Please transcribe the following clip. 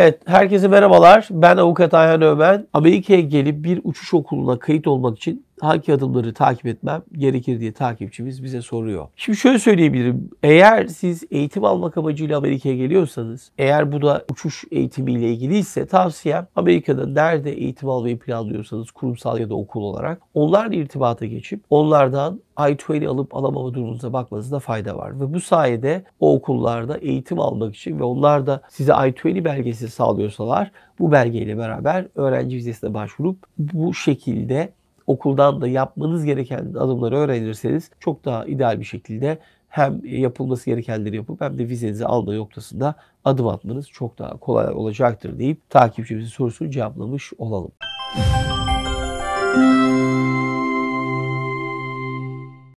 Evet, herkese merhabalar. Ben Avukat Ayhan Ömen. Amerika'ya gelip bir uçuş okuluna kayıt olmak için hangi adımları takip etmem gerekir diye takipçimiz bize soruyor. Şimdi şöyle söyleyebilirim. Eğer siz eğitim almak amacıyla Amerika'ya geliyorsanız, eğer bu da uçuş eğitimiyle ilgiliyse tavsiyem Amerika'da nerede eğitim almayı planlıyorsanız kurumsal ya da okul olarak onlarla irtibata geçip onlardan I-20 alıp alamama durumunuza bakmanızda fayda var. Ve bu sayede o okullarda eğitim almak için ve onlar da size I-20 belgesi sağlıyorsalar bu belgeyle beraber öğrenci vizesine başvurup bu şekilde okuldan da yapmanız gereken adımları öğrenirseniz çok daha ideal bir şekilde hem yapılması gerekenleri yapıp hem de vizenizi alma noktasında adım atmanız çok daha kolay olacaktır deyip takipçimizin sorusunu cevaplamış olalım. Müzik